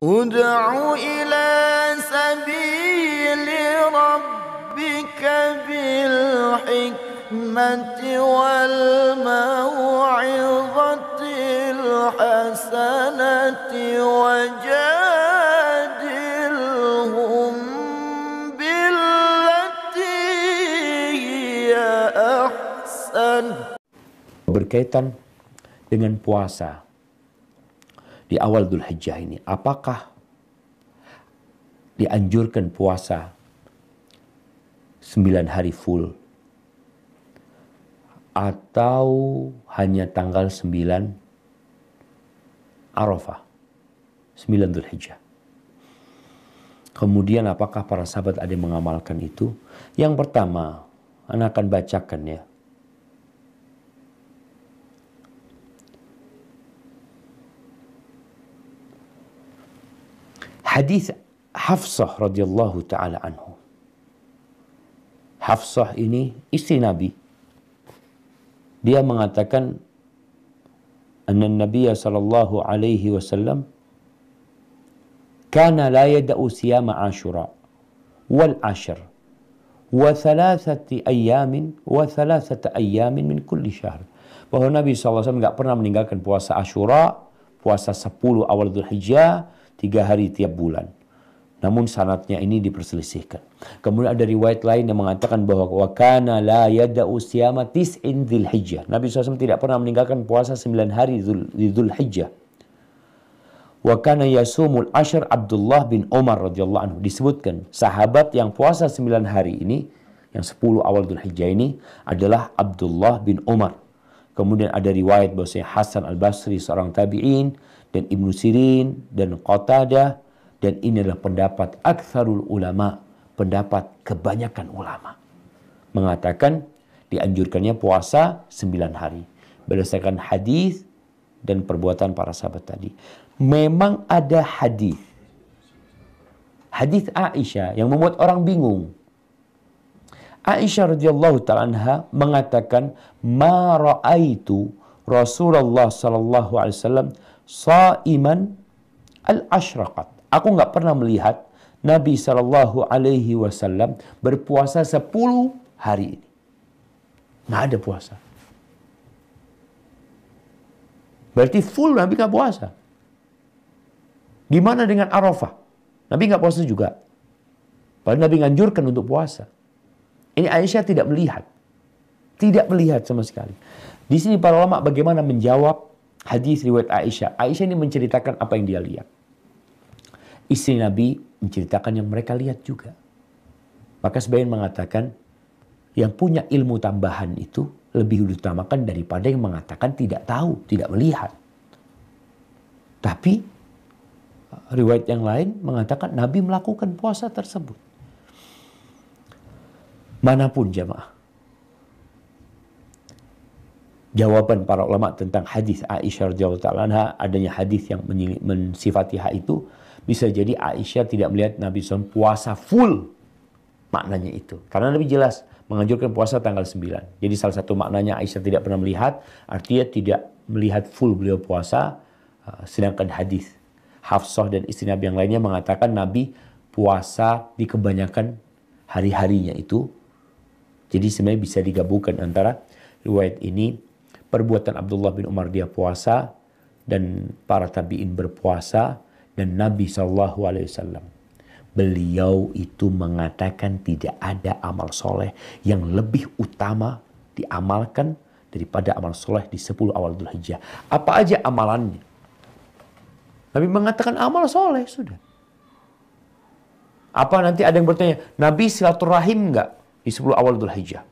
ادع إلى سبيل ربك بالحكمة والموعظة الحسنة وجادلهم بالتي هي أحسن berkaitan dengan puasa di awal Dhul Hijjah ini, apakah dianjurkan puasa sembilan hari full atau hanya tanggal sembilan Arafah sembilan Dhul Hijjah. Kemudian apakah para sahabat ada yang mengamalkan itu? Yang pertama, anak akan bacakan ya. hadis Hafsah radhiyallahu taala anhu. Hafsah ini istri Nabi. Dia mengatakan أن Nabi صلى الله عليه وسلم كان لا يدأ Ashura wal Ashr wa thalathati ayamin wa thalathata ayamin min kulli Bahwa Nabi SAW tidak pernah meninggalkan puasa Ashura, puasa 10 awal Dzulhijjah, tiga hari tiap bulan. Namun sanatnya ini diperselisihkan. Kemudian ada riwayat lain yang mengatakan bahwa wakana la yada'u siyama tis'in hijjah. Nabi SAW tidak pernah meninggalkan puasa sembilan hari di hijjah. Wakana yasumul ashar Abdullah bin Umar radhiyallahu anhu. Disebutkan sahabat yang puasa sembilan hari ini, yang sepuluh awal Dhul Hijjah ini adalah Abdullah bin Umar Kemudian ada riwayat bahwasanya Hasan Al-Basri seorang tabi'in dan Ibnu Sirin dan Qatadah dan ini adalah pendapat aktsarul ulama, pendapat kebanyakan ulama mengatakan dianjurkannya puasa 9 hari berdasarkan hadis dan perbuatan para sahabat tadi. Memang ada hadis. Hadis Aisyah yang membuat orang bingung. Aisyah radhiyallahu taala anha mengatakan ma raaitu Rasulullah sallallahu alaihi wasallam saiman al ashraqat. Aku nggak pernah melihat Nabi sallallahu alaihi wasallam berpuasa 10 hari ini. Nggak ada puasa. Berarti full Nabi nggak puasa. Gimana dengan Arafah? Nabi nggak puasa juga. Padahal Nabi nganjurkan untuk puasa. Ini Aisyah tidak melihat. Tidak melihat sama sekali. Di sini para ulama bagaimana menjawab hadis riwayat Aisyah. Aisyah ini menceritakan apa yang dia lihat. Istri Nabi menceritakan yang mereka lihat juga. Maka sebagian mengatakan yang punya ilmu tambahan itu lebih diutamakan daripada yang mengatakan tidak tahu, tidak melihat. Tapi riwayat yang lain mengatakan Nabi melakukan puasa tersebut manapun jamaah. Jawaban para ulama tentang hadis Aisyah radhiyallahu taala adanya hadis yang mensifati hak itu bisa jadi Aisyah tidak melihat Nabi SAW puasa full maknanya itu. Karena Nabi jelas menganjurkan puasa tanggal 9. Jadi salah satu maknanya Aisyah tidak pernah melihat, artinya tidak melihat full beliau puasa, uh, sedangkan hadis. Hafsah dan istri Nabi yang lainnya mengatakan Nabi puasa di kebanyakan hari-harinya itu jadi sebenarnya bisa digabungkan antara riwayat ini perbuatan Abdullah bin Umar dia puasa dan para tabiin berpuasa dan Nabi Shallallahu Alaihi Wasallam beliau itu mengatakan tidak ada amal soleh yang lebih utama diamalkan daripada amal soleh di 10 awal Dhul Hijjah. Apa aja amalannya? Nabi mengatakan amal soleh sudah. Apa nanti ada yang bertanya, Nabi silaturahim nggak? di 10 awal Dhul Hijjah.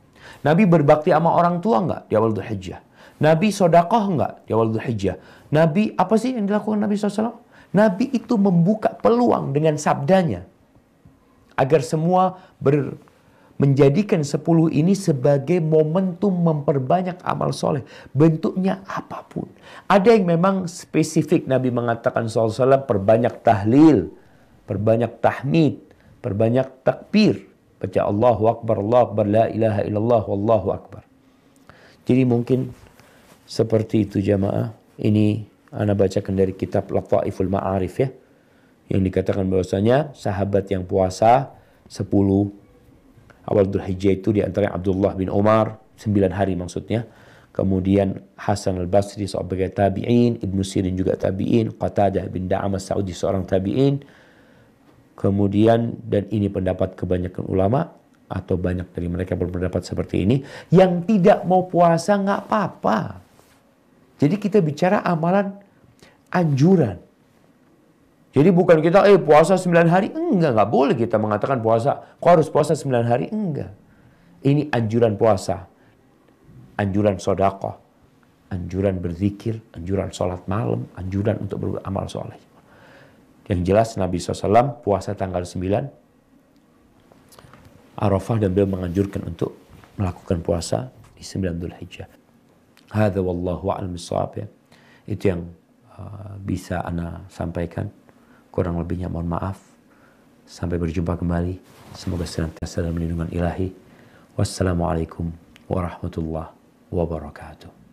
Nabi berbakti sama orang tua nggak di awal Dhul Hijjah? Nabi sodakoh nggak di awal Dhul Hijjah? Nabi apa sih yang dilakukan Nabi SAW? Nabi itu membuka peluang dengan sabdanya agar semua ber, menjadikan 10 ini sebagai momentum memperbanyak amal soleh. Bentuknya apapun. Ada yang memang spesifik Nabi mengatakan SAW perbanyak tahlil, perbanyak tahmid, perbanyak takbir baca Allahu Akbar, Allahu Akbar, la ilaha illallah, wallahu akbar. Jadi mungkin seperti itu jamaah. Ini Anda bacakan dari kitab Lafaiful Ma'arif ya. Yang dikatakan bahwasanya sahabat yang puasa 10 awal Dhul Hijjah itu di Abdullah bin Umar 9 hari maksudnya. Kemudian Hasan al-Basri sebagai tabi'in, Ibnu Sirin juga tabi'in, Qatadah bin Da'amah Saudi seorang tabi'in, kemudian dan ini pendapat kebanyakan ulama atau banyak dari mereka berpendapat seperti ini yang tidak mau puasa nggak apa-apa jadi kita bicara amalan anjuran jadi bukan kita eh puasa 9 hari enggak nggak boleh kita mengatakan puasa kok harus puasa 9 hari enggak ini anjuran puasa anjuran sodakoh anjuran berzikir anjuran sholat malam anjuran untuk beramal soleh yang jelas Nabi SAW puasa tanggal 9 Arafah dan beliau menganjurkan untuk melakukan puasa di 9 Dhul Hijjah. Hadha wallahu a'lam ya. Itu yang uh, bisa Anda sampaikan. Kurang lebihnya mohon maaf. Sampai berjumpa kembali. Semoga senantiasa dalam lindungan ilahi. Wassalamualaikum warahmatullahi wabarakatuh.